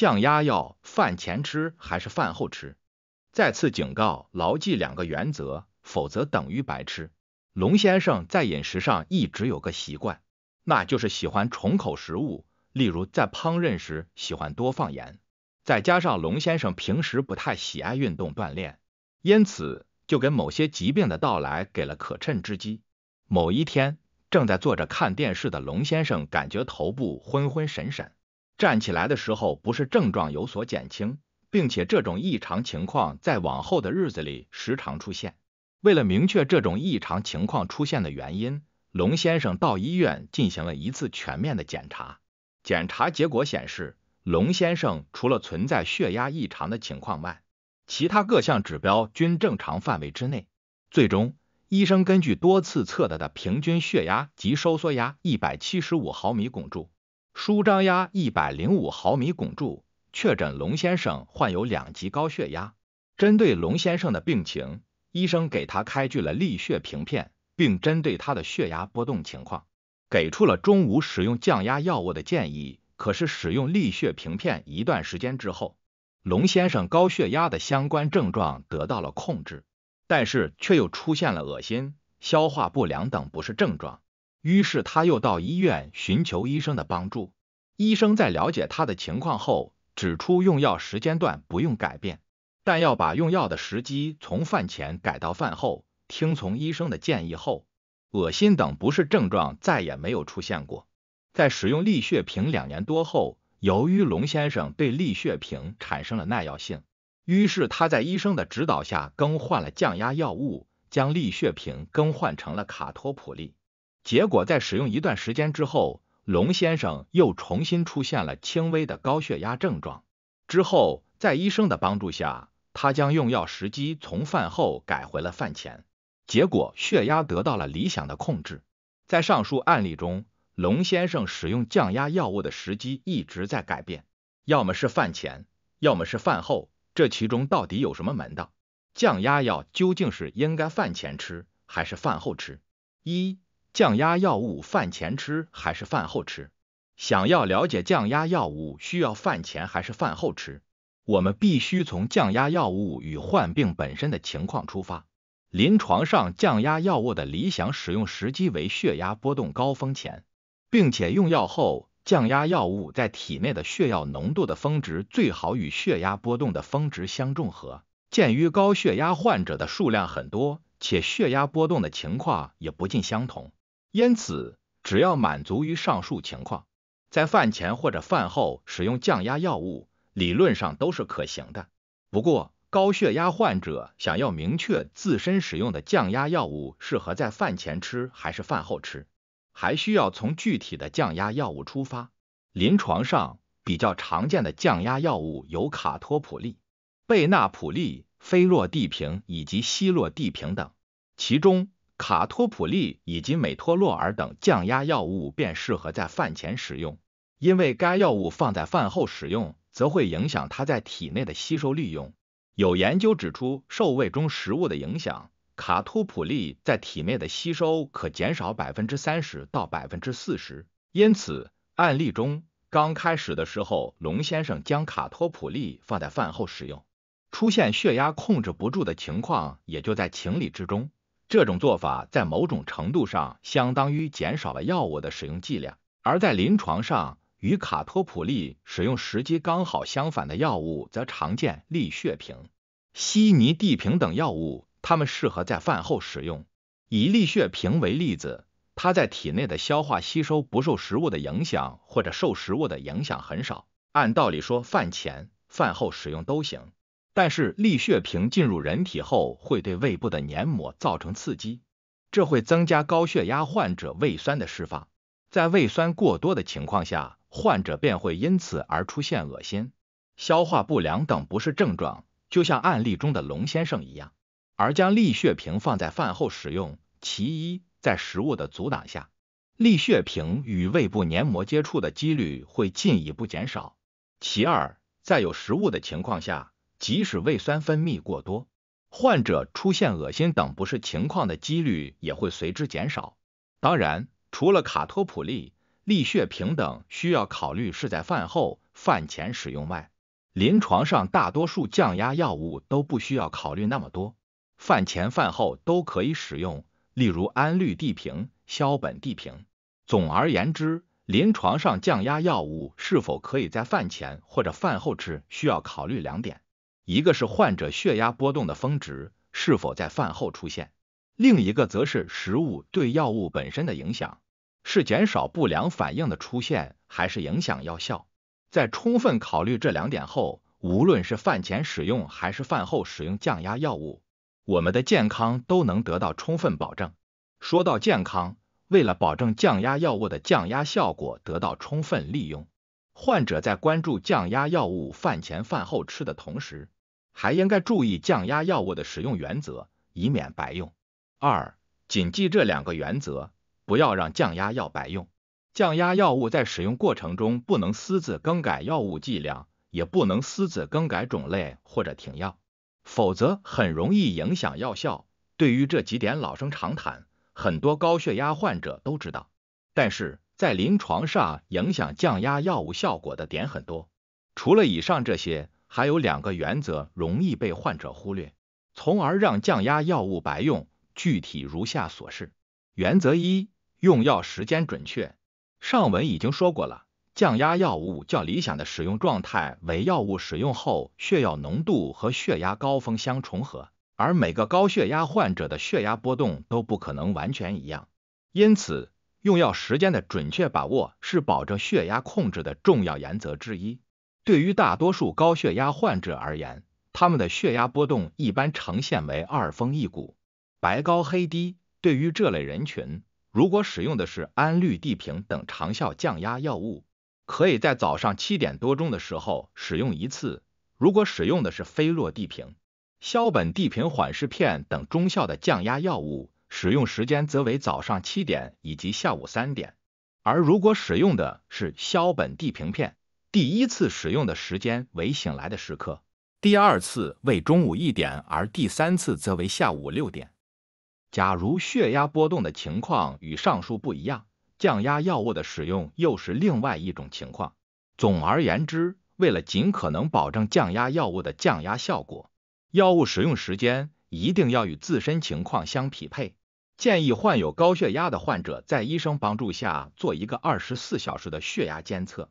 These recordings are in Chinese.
降压药饭前吃还是饭后吃？再次警告，牢记两个原则，否则等于白吃。龙先生在饮食上一直有个习惯，那就是喜欢重口食物，例如在烹饪时喜欢多放盐。再加上龙先生平时不太喜爱运动锻炼，因此就给某些疾病的到来给了可趁之机。某一天，正在坐着看电视的龙先生感觉头部昏昏沉沉。站起来的时候，不是症状有所减轻，并且这种异常情况在往后的日子里时常出现。为了明确这种异常情况出现的原因，龙先生到医院进行了一次全面的检查。检查结果显示，龙先生除了存在血压异常的情况外，其他各项指标均正常范围之内。最终，医生根据多次测得的平均血压及收缩压一百七十五毫米汞柱。舒张压一百零五毫米汞柱，确诊龙先生患有两级高血压。针对龙先生的病情，医生给他开具了利血平片，并针对他的血压波动情况，给出了中午使用降压药物的建议。可是使用利血平片一段时间之后，龙先生高血压的相关症状得到了控制，但是却又出现了恶心、消化不良等不适症状。于是他又到医院寻求医生的帮助。医生在了解他的情况后，指出用药时间段不用改变，但要把用药的时机从饭前改到饭后。听从医生的建议后，恶心等不适症状再也没有出现过。在使用利血平两年多后，由于龙先生对利血平产生了耐药性，于是他在医生的指导下更换了降压药物，将利血平更换成了卡托普利。结果在使用一段时间之后，龙先生又重新出现了轻微的高血压症状。之后在医生的帮助下，他将用药时机从饭后改回了饭前，结果血压得到了理想的控制。在上述案例中，龙先生使用降压药物的时机一直在改变，要么是饭前，要么是饭后。这其中到底有什么门道？降压药究竟是应该饭前吃还是饭后吃？一。降压药物饭前吃还是饭后吃？想要了解降压药物需要饭前还是饭后吃，我们必须从降压药物与患病本身的情况出发。临床上，降压药物的理想使用时机为血压波动高峰前，并且用药后，降压药物在体内的血药浓度的峰值最好与血压波动的峰值相重合。鉴于高血压患者的数量很多，且血压波动的情况也不尽相同。因此，只要满足于上述情况，在饭前或者饭后使用降压药物，理论上都是可行的。不过，高血压患者想要明确自身使用的降压药物适合在饭前吃还是饭后吃，还需要从具体的降压药物出发。临床上比较常见的降压药物有卡托普利、贝纳普利、非洛地平以及西洛地平等，其中。卡托普利以及美托洛尔等降压药物便适合在饭前使用，因为该药物放在饭后使用，则会影响它在体内的吸收利用。有研究指出，受胃中食物的影响，卡托普利在体内的吸收可减少百分之三十到百分之四十。因此，案例中刚开始的时候，龙先生将卡托普利放在饭后使用，出现血压控制不住的情况，也就在情理之中。这种做法在某种程度上相当于减少了药物的使用剂量，而在临床上与卡托普利使用时机刚好相反的药物则常见利血平、西尼地平等药物，它们适合在饭后使用。以利血平为例子，它在体内的消化吸收不受食物的影响，或者受食物的影响很少。按道理说，饭前、饭后使用都行。但是利血平进入人体后会对胃部的黏膜造成刺激，这会增加高血压患者胃酸的释放。在胃酸过多的情况下，患者便会因此而出现恶心、消化不良等不适症状，就像案例中的龙先生一样。而将利血平放在饭后使用，其一，在食物的阻挡下，利血平与胃部黏膜接触的几率会进一步减少；其二，在有食物的情况下。即使胃酸分泌过多，患者出现恶心等不适情况的几率也会随之减少。当然，除了卡托普利、利血平等需要考虑是在饭后、饭前使用外，临床上大多数降压药物都不需要考虑那么多，饭前、饭后都可以使用。例如氨氯地平、硝苯地平。总而言之，临床上降压药物是否可以在饭前或者饭后吃，需要考虑两点。一个是患者血压波动的峰值是否在饭后出现，另一个则是食物对药物本身的影响，是减少不良反应的出现，还是影响药效？在充分考虑这两点后，无论是饭前使用还是饭后使用降压药物，我们的健康都能得到充分保证。说到健康，为了保证降压药物的降压效果得到充分利用，患者在关注降压药物饭前饭后吃的同时，还应该注意降压药物的使用原则，以免白用。二，谨记这两个原则，不要让降压药白用。降压药物在使用过程中不能私自更改药物剂量，也不能私自更改种类或者停药，否则很容易影响药效。对于这几点老生常谈，很多高血压患者都知道，但是在临床上影响降压药物效果的点很多。除了以上这些。还有两个原则容易被患者忽略，从而让降压药物白用，具体如下所示。原则一，用药时间准确。上文已经说过了，降压药物较理想的使用状态为药物使用后血药浓度和血压高峰相重合，而每个高血压患者的血压波动都不可能完全一样，因此用药时间的准确把握是保证血压控制的重要原则之一。对于大多数高血压患者而言，他们的血压波动一般呈现为二峰一谷，白高黑低。对于这类人群，如果使用的是氨氯地平等长效降压药物，可以在早上七点多钟的时候使用一次；如果使用的是非洛地平、硝苯地平缓释片等中效的降压药物，使用时间则为早上七点以及下午三点；而如果使用的是硝苯地平片，第一次使用的时间为醒来的时刻，第二次为中午一点，而第三次则为下午六点。假如血压波动的情况与上述不一样，降压药物的使用又是另外一种情况。总而言之，为了尽可能保证降压药物的降压效果，药物使用时间一定要与自身情况相匹配。建议患有高血压的患者在医生帮助下做一个二十四小时的血压监测。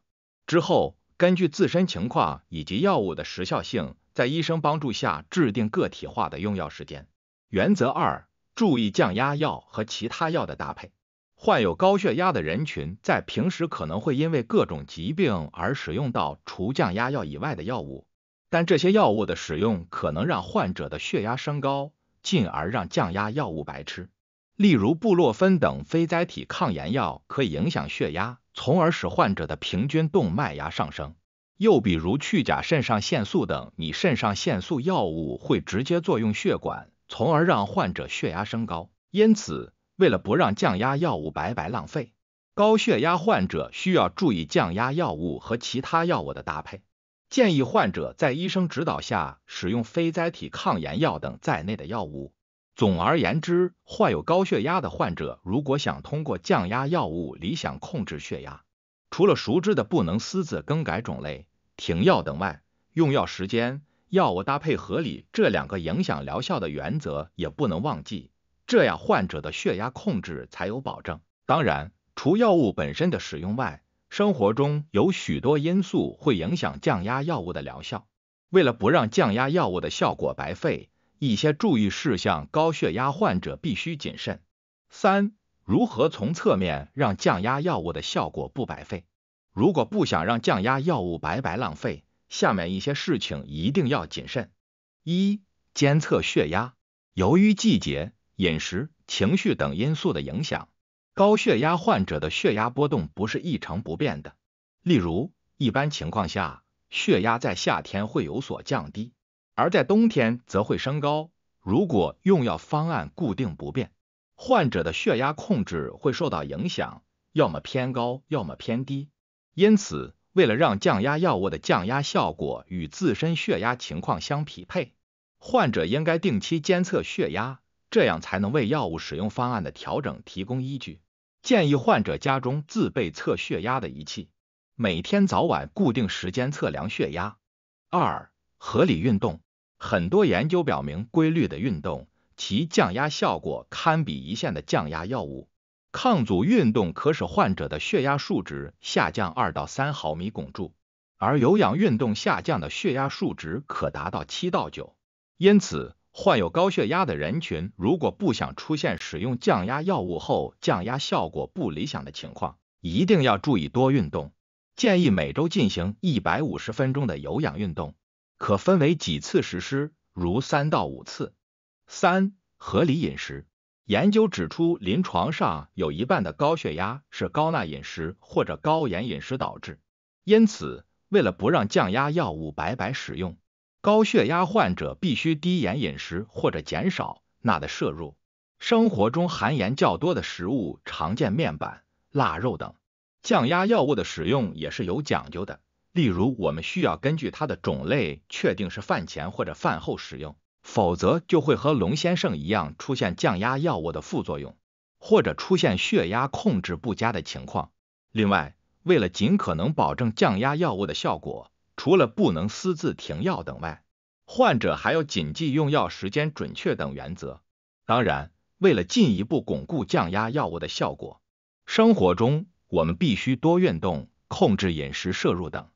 之后，根据自身情况以及药物的时效性，在医生帮助下制定个体化的用药时间。原则二，注意降压药和其他药的搭配。患有高血压的人群，在平时可能会因为各种疾病而使用到除降压药以外的药物，但这些药物的使用可能让患者的血压升高，进而让降压药物白吃。例如布洛芬等非甾体抗炎药可以影响血压，从而使患者的平均动脉压上升。又比如去甲肾上腺素等拟肾上腺素药物会直接作用血管，从而让患者血压升高。因此，为了不让降压药物白白浪费，高血压患者需要注意降压药物和其他药物的搭配。建议患者在医生指导下使用非甾体抗炎药等在内的药物。总而言之，患有高血压的患者如果想通过降压药物理想控制血压，除了熟知的不能私自更改种类、停药等外，用药时间、药物搭配合理这两个影响疗效的原则也不能忘记。这样患者的血压控制才有保证。当然，除药物本身的使用外，生活中有许多因素会影响降压药物的疗效。为了不让降压药物的效果白费。一些注意事项，高血压患者必须谨慎。三、如何从侧面让降压药物的效果不白费？如果不想让降压药物白白浪费，下面一些事情一定要谨慎。一、监测血压。由于季节、饮食、情绪等因素的影响，高血压患者的血压波动不是一成不变的。例如，一般情况下，血压在夏天会有所降低。而在冬天则会升高。如果用药方案固定不变，患者的血压控制会受到影响，要么偏高，要么偏低。因此，为了让降压药物的降压效果与自身血压情况相匹配，患者应该定期监测血压，这样才能为药物使用方案的调整提供依据。建议患者家中自备测血压的仪器，每天早晚固定时间测量血压。二、合理运动。很多研究表明，规律的运动其降压效果堪比一线的降压药物。抗阻运动可使患者的血压数值下降二到三毫米汞柱，而有氧运动下降的血压数值可达到七到九。因此，患有高血压的人群如果不想出现使用降压药物后降压效果不理想的情况，一定要注意多运动，建议每周进行一百五十分钟的有氧运动。可分为几次实施，如三到五次。三、合理饮食。研究指出，临床上有一半的高血压是高钠饮食或者高盐饮食导致。因此，为了不让降压药物白白使用，高血压患者必须低盐饮食或者减少钠的摄入。生活中含盐较多的食物，常见面板、腊肉等。降压药物的使用也是有讲究的。例如，我们需要根据它的种类确定是饭前或者饭后使用，否则就会和龙先生一样出现降压药物的副作用，或者出现血压控制不佳的情况。另外，为了尽可能保证降压药物的效果，除了不能私自停药等外，患者还要谨记用药时间准确等原则。当然，为了进一步巩固降压药物的效果，生活中我们必须多运动、控制饮食摄入等。